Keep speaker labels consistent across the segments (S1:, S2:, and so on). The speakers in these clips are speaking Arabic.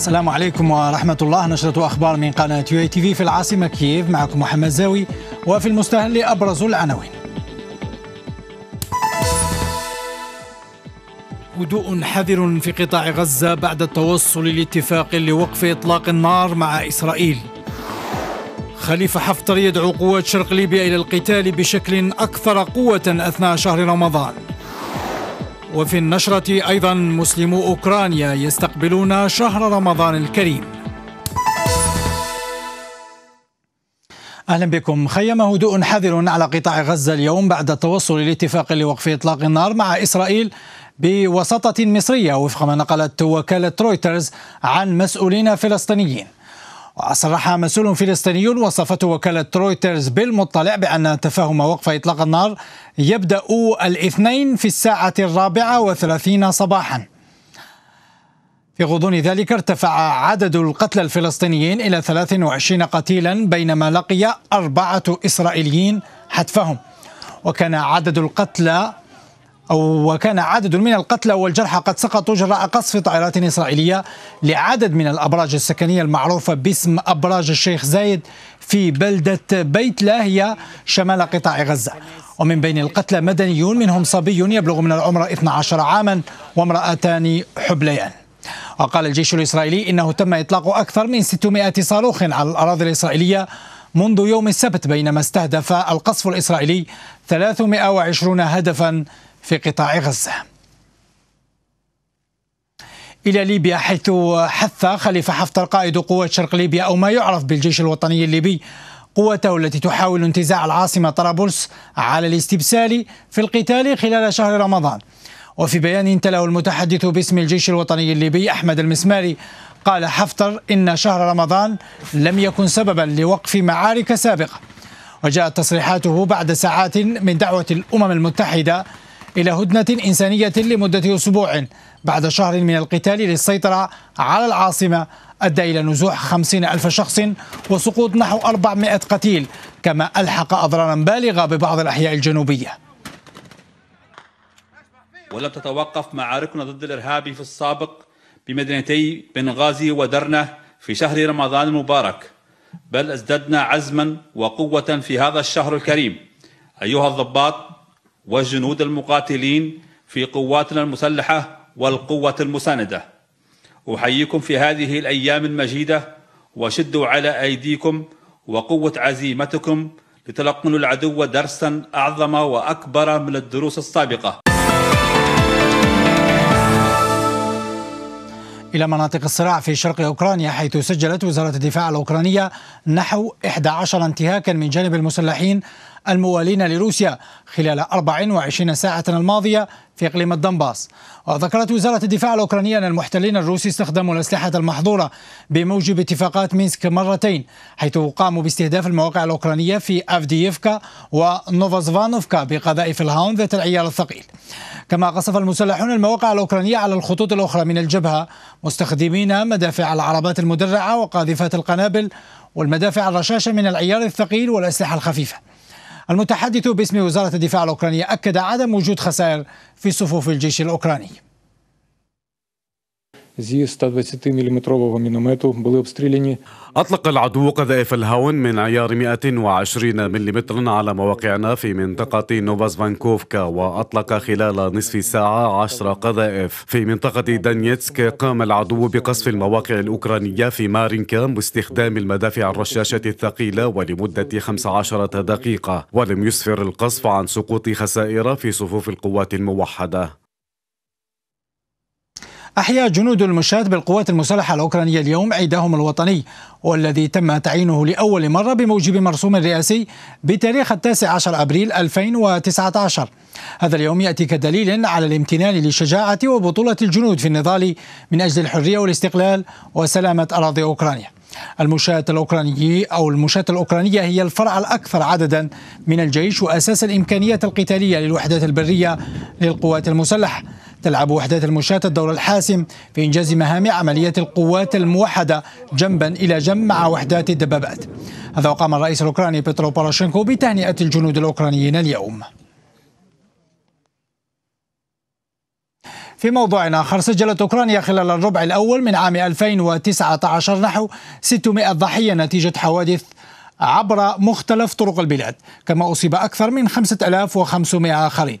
S1: السلام عليكم ورحمة الله نشرة أخبار من قناة يو اي تي في في العاصمة كييف معكم محمد زاوي وفي المستهل أبرز العناوين هدوء حذر في قطاع غزة بعد التوصل لاتفاق لوقف إطلاق النار مع إسرائيل خليفة حفتر يدعو قوات شرق ليبيا إلى القتال بشكل أكثر قوة أثناء شهر رمضان وفي النشرة أيضا مسلمو أوكرانيا يستقبلون شهر رمضان الكريم أهلا بكم خيم هدوء حذر على قطاع غزة اليوم بعد التوصل لاتفاق لوقف إطلاق النار مع إسرائيل بوساطة مصرية وفق ما نقلت وكالة رويترز عن مسؤولين فلسطينيين وصرح مسؤول فلسطيني وصفته وكالة رويترز بالمطلع بأن تفاهم وقف إطلاق النار يبدأ الاثنين في الساعة الرابعة وثلاثين صباحا في غضون ذلك ارتفع عدد القتلى الفلسطينيين إلى 23 قتيلا بينما لقي أربعة إسرائيليين حتفهم وكان عدد القتلى أو وكان عدد من القتلى والجرحى قد سقطوا جراء قصف طائرات إسرائيلية لعدد من الأبراج السكنية المعروفة باسم أبراج الشيخ زايد في بلدة بيت لاهية شمال قطاع غزة ومن بين القتلى مدنيون منهم صبي يبلغ من العمر 12 عاما وامرأتان حبليان وقال الجيش الإسرائيلي إنه تم إطلاق أكثر من 600 صاروخ على الأراضي الإسرائيلية منذ يوم السبت بينما استهدف القصف الإسرائيلي 320 هدفا في قطاع غزة إلى ليبيا حيث حث خليفة حفتر قائد قوات شرق ليبيا أو ما يعرف بالجيش الوطني الليبي قوته التي تحاول انتزاع العاصمة طرابلس على الاستبسال في القتال خلال شهر رمضان وفي بيان تلاه المتحدث باسم الجيش الوطني الليبي أحمد المسماري قال حفتر إن شهر رمضان لم يكن سببا لوقف معارك سابقة وجاءت تصريحاته بعد ساعات من دعوة الأمم المتحدة إلى هدنة إنسانية لمدة أسبوع بعد شهر من القتال للسيطرة على العاصمة أدى إلى نزوح خمسين ألف شخص وسقوط نحو 400 قتيل كما ألحق أضرارا بالغة ببعض الأحياء الجنوبية ولم تتوقف معاركنا ضد الإرهاب في السابق بمدينتي بنغازي ودرنة في شهر رمضان المبارك بل ازددنا عزما وقوة في هذا الشهر الكريم أيها الضباط وجنود المقاتلين في قواتنا المسلحة والقوة المساندة أحييكم في هذه الأيام المجيدة وشدوا على أيديكم وقوة عزيمتكم لتلقنوا العدو درسا أعظم وأكبر من الدروس السابقة إلى مناطق الصراع في شرق أوكرانيا حيث سجلت وزارة الدفاع الأوكرانية نحو 11 انتهاكا من جانب المسلحين الموالين لروسيا خلال 24 ساعة الماضية في إقليم الدنباس وذكرت وزارة الدفاع الأوكرانية أن المحتلين الروسي استخدموا الأسلحة المحظورة بموجب اتفاقات مينسك مرتين حيث قاموا باستهداف المواقع الأوكرانية في أفدييفكا ونوفازفانوفكا بقذائف الهاون ذات العيار الثقيل كما قصف المسلحون المواقع الأوكرانية على الخطوط الأخرى من الجبهة مستخدمين مدافع العربات المدرعة وقاذفات القنابل والمدافع الرشاشة من العيار الثقيل والأسلحة الخفيفة المتحدث باسم وزارة الدفاع الأوكرانية أكد عدم وجود خسائر في صفوف الجيش الأوكراني
S2: أطلق العدو قذائف الهاون من عيار 120 ملم على مواقعنا في منطقة نوفاز فانكوفكا وأطلق خلال نصف ساعة عشر قذائف في منطقة دانيتسك قام العدو بقصف المواقع الأوكرانية في مارينكا باستخدام المدافع الرشاشة الثقيلة ولمدة 15 دقيقة ولم يسفر القصف عن سقوط خسائر في صفوف القوات الموحدة
S1: أحيا جنود المشاة بالقوات المسلحة الأوكرانية اليوم عيدهم الوطني والذي تم تعيينه لأول مرة بموجب مرسوم رئاسي بتاريخ التاسع عشر أبريل 2019 هذا اليوم يأتي كدليل على الامتنان لشجاعة وبطولة الجنود في النضال من أجل الحرية والاستقلال وسلامة أراضي أوكرانيا المشاة الأوكراني أو المشاة الأوكرانية هي الفرع الأكثر عددا من الجيش وأساس الإمكانيات القتالية للوحدات البرية للقوات المسلحة تلعب وحدات المشاة الدور الحاسم في إنجاز مهام عملية القوات الموحدة جنبا إلى جنب مع وحدات الدبابات هذا وقام الرئيس الأوكراني بيترو باراشينكو بتهنئة الجنود الأوكرانيين اليوم في موضوع آخر سجلت أوكرانيا خلال الربع الأول من عام 2019 نحو 600 ضحية نتيجة حوادث عبر مختلف طرق البلاد كما أصيب أكثر من 5500 آخرين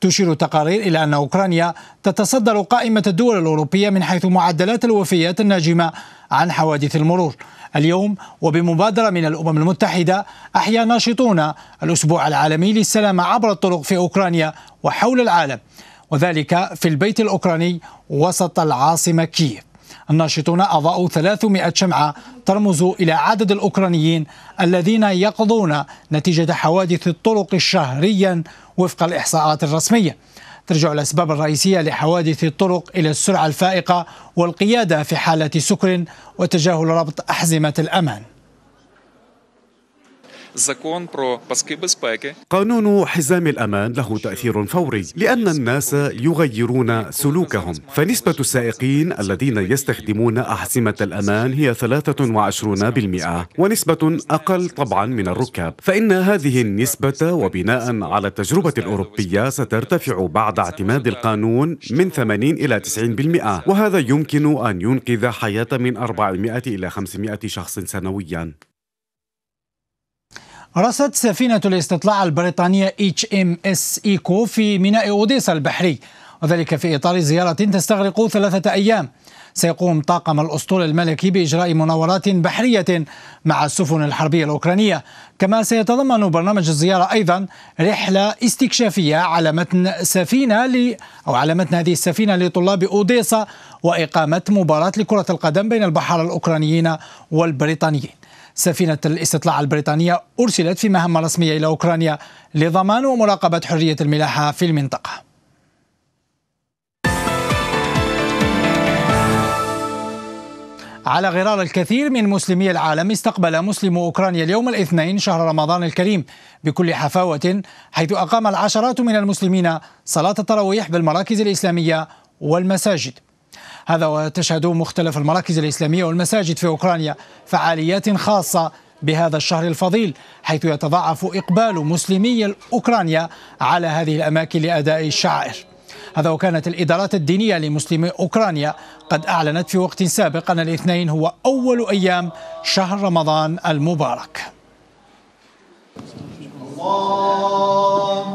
S1: تشير تقارير إلى أن أوكرانيا تتصدر قائمة الدول الأوروبية من حيث معدلات الوفيات الناجمة عن حوادث المرور اليوم وبمبادرة من الأمم المتحدة أحيا ناشطون الأسبوع العالمي للسلامة عبر الطرق في أوكرانيا وحول العالم وذلك في البيت الأوكراني وسط العاصمة كييف الناشطون أضاءوا 300 شمعة ترمز إلى عدد الأوكرانيين الذين يقضون نتيجة حوادث الطرق شهريا وفق الإحصاءات الرسمية ترجع الأسباب الرئيسية لحوادث الطرق إلى السرعة الفائقة والقيادة في حالة سكر وتجاهل ربط أحزمة الأمان
S2: قانون حزام الأمان له تأثير فوري لأن الناس يغيرون سلوكهم فنسبة السائقين الذين يستخدمون أحزمة الأمان هي 23% ونسبة أقل طبعا من الركاب فإن هذه النسبة وبناء على التجربة الأوروبية سترتفع بعد اعتماد القانون من 80 إلى 90% وهذا يمكن أن ينقذ حياة من 400 إلى 500 شخص سنويا
S1: رصدت سفينة الاستطلاع البريطانية اتش ام اس ايكو في ميناء اوديسا البحري وذلك في اطار زيارة تستغرق ثلاثة ايام سيقوم طاقم الاسطول الملكي باجراء مناورات بحرية مع السفن الحربية الاوكرانية كما سيتضمن برنامج الزيارة ايضا رحلة استكشافية على متن سفينة ل او على متن هذه السفينة لطلاب اوديسا واقامة مباراة لكرة القدم بين البحارة الاوكرانيين والبريطانيين سفينة الاستطلاع البريطانية أرسلت في مهمة رسمية إلى أوكرانيا لضمان ومراقبة حرية الملاحة في المنطقة على غرار الكثير من مسلمي العالم استقبل مسلم أوكرانيا اليوم الاثنين شهر رمضان الكريم بكل حفاوة حيث أقام العشرات من المسلمين صلاة التراويح بالمراكز الإسلامية والمساجد هذا وتشهد مختلف المراكز الإسلامية والمساجد في أوكرانيا فعاليات خاصة بهذا الشهر الفضيل حيث يتضاعف إقبال مسلمي أوكرانيا على هذه الأماكن لأداء الشعائر هذا وكانت الإدارات الدينية لمسلمي أوكرانيا قد أعلنت في وقت سابق أن الاثنين هو أول أيام شهر رمضان المبارك الله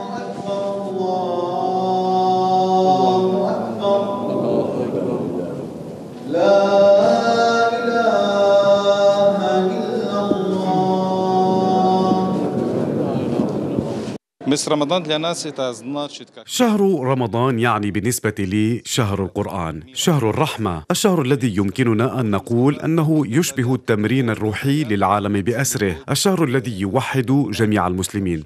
S2: رمضان شهر رمضان يعني بالنسبة لي شهر القرآن، شهر الرحمة، الشهر الذي يمكننا أن نقول أنه يشبه التمرين الروحي للعالم بأسره، الشهر الذي يوحد جميع المسلمين.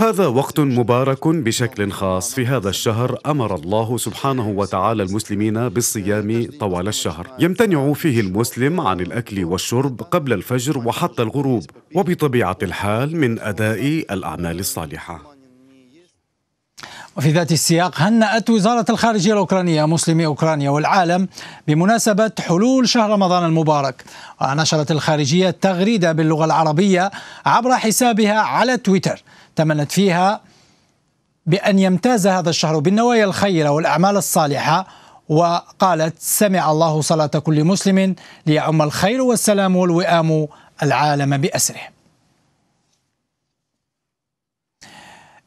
S2: هذا وقت مبارك بشكل خاص في هذا الشهر امر الله سبحانه وتعالى المسلمين بالصيام طوال الشهر يمتنع فيه المسلم عن الاكل والشرب قبل الفجر وحتى الغروب وبطبيعه الحال من اداء الاعمال الصالحه
S1: وفي ذات السياق هنأت وزارة الخارجية الأوكرانية مسلمي أوكرانيا والعالم بمناسبة حلول شهر رمضان المبارك ونشرت الخارجية تغريدة باللغة العربية عبر حسابها على تويتر تمنت فيها بأن يمتاز هذا الشهر بالنوايا الخيرة والأعمال الصالحة وقالت سمع الله صلاة كل مسلم ليعم الخير والسلام والوئام العالم بأسره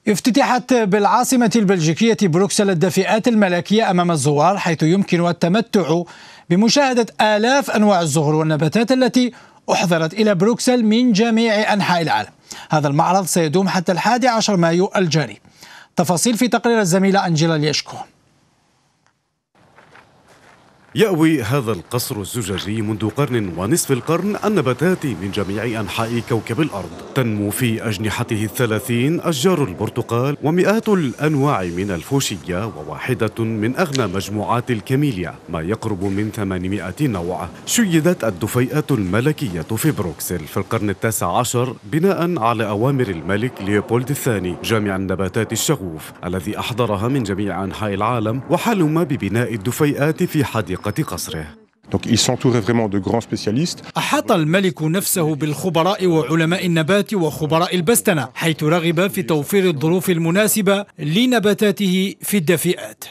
S1: افتتحت بالعاصمة البلجيكية بروكسل الدفئات الملكية أمام الزوار حيث يمكن التمتع بمشاهدة آلاف أنواع الزهور والنباتات التي أحضرت إلى بروكسل من جميع أنحاء العالم هذا المعرض سيدوم حتى الحادي عشر مايو الجاري تفاصيل في تقرير الزميلة أنجيلا ليشكو
S2: يأوي هذا القصر الزجاجي منذ قرن ونصف القرن النباتات من جميع أنحاء كوكب الأرض تنمو في أجنحته الثلاثين أشجار البرتقال ومئات الأنواع من الفوشية وواحدة من أغنى مجموعات الكاميليا ما يقرب من 800 نوع شيدت الدفيئة الملكية في بروكسل في القرن التاسع عشر بناء على أوامر الملك ليوبولد الثاني جامع النباتات الشغوف الذي أحضرها من جميع أنحاء العالم وحلم ببناء الدفيئات في حديقة شقة قصره
S1: أحاط الملك نفسه بالخبراء وعلماء النبات وخبراء البستنة حيث رغب في توفير الظروف المناسبة لنباتاته في الدفيئات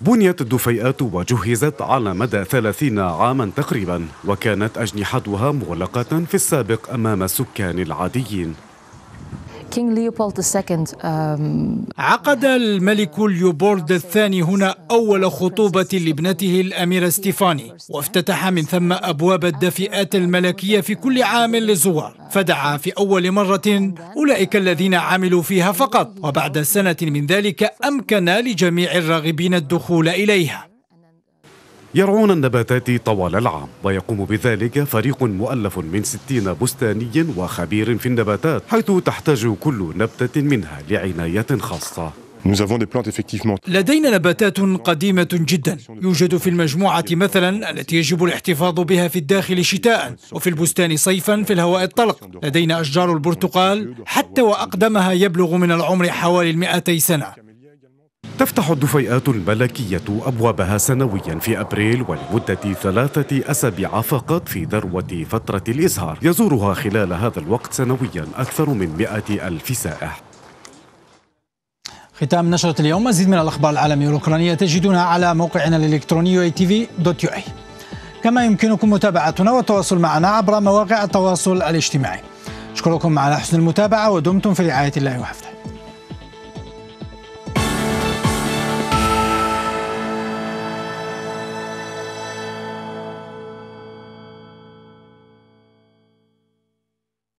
S2: بنيت الدفيئات وجهزت على مدى ثلاثين عاما تقريبا وكانت أجنحتها مغلقة في السابق أمام السكان العاديين
S1: عقد الملك ليوبولد الثاني هنا أول خطوبة لابنته الأميرة ستيفاني وافتتح من ثم أبواب الدفئات الملكية في كل عام للزوار فدعا في أول مرة أولئك الذين عملوا فيها فقط وبعد سنة من ذلك أمكن لجميع الراغبين الدخول إليها
S2: يرعون النباتات طوال العام ويقوم بذلك فريق مؤلف من 60 بستاني وخبير في النباتات حيث تحتاج كل نبتة منها لعناية خاصة
S1: لدينا نباتات قديمة جدا يوجد في المجموعة مثلا التي يجب الاحتفاظ بها في الداخل شتاء وفي البستان صيفا في الهواء الطلق لدينا أشجار البرتقال حتى وأقدمها يبلغ من العمر حوالي المئتي سنة
S2: تفتح الدفيئات الملكية أبوابها سنويا في أبريل ولمدة ثلاثة أسابيع فقط في ذروة فترة الإزهار يزورها خلال هذا الوقت سنويا أكثر من مئة ألف سائح
S1: ختام نشرة اليوم مزيد من الأخبار العالمية والأوكرانية تجدونها على موقعنا الإلكتروني atv.ua كما يمكنكم متابعتنا والتواصل معنا عبر مواقع التواصل الاجتماعي أشكركم على حسن المتابعة ودمتم في رعاية الله وحفظه